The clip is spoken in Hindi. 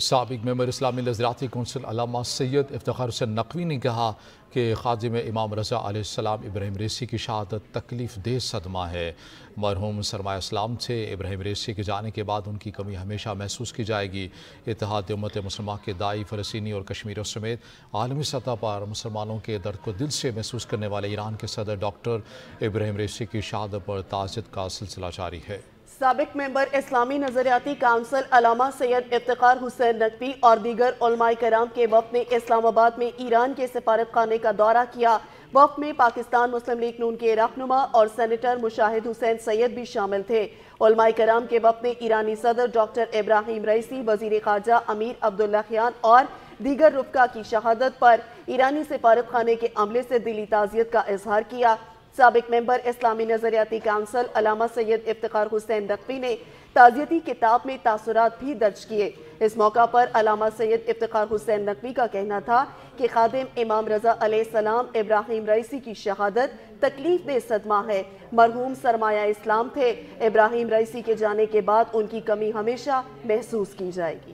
सबक मेम्बर इस्लामी नजराती कौंसिल अलामा सैयद इफ्तार हुसैन नकवी ने कहा कि खादिम इमाम रज़ा आसमाम इब्राहिम रेसी की शहादत तकलीफ़ दे सदमा है मरहूम सरमा इस्लाम से इब्राहिम रेसी के जाने के बाद उनकी कमी हमेशा महसूस की जाएगी इतिहाद उमत मुसलमान के दाई फ़लस्तनी और कश्मीरों समेत आलमी सतह पर मुसलमानों के दर्द को दिल से महसूस करने वाले ईरान के सदर डॉक्टर इब्राहिम रेसी की शहादत पर ताजद का सिलसिला जारी है सबक मेंबर इस्लामी नज़रियाती काउंसिल अलामा सैयद इफ्तार हुसैन नकवी और दीगर कराम के वफ ने इस्लामाबाद में ईरान के सिफारत खाने का दौरा किया वफ में पाकिस्तान मुस्लिम लीग नून के रहनुमा और सैनिटर मुशाहिद हुसैन सैयद भी शामिल थे कराम के वफ ने ईरानी सदर डॉक्टर इब्राहिम रईसी वजीर खारजा अमीर अब्दुल्ला खान और दीगर रुफका की शहादत पर ईरानी सिफारत खाने के अमले से दिली ताजियत का इजहार किया सबक मेंबर इस्लामी नज़रियाती काउंसिल अलामा सैयद इफ्तार हुसैन नकवी ने ताज़ियती किताब में तासरात भी दर्ज किए इस मौका पर अलामा सैयद इफ्तार हुसैन नकवी का कहना था कि खादिम इमाम रज़ा सलाम इब्राहिम रईसी की शहादत तकलीफ दे सदमा है मरहूम सरमाया इस्लाम थे इब्राहिम रईसी के जाने के बाद उनकी कमी हमेशा महसूस की जाएगी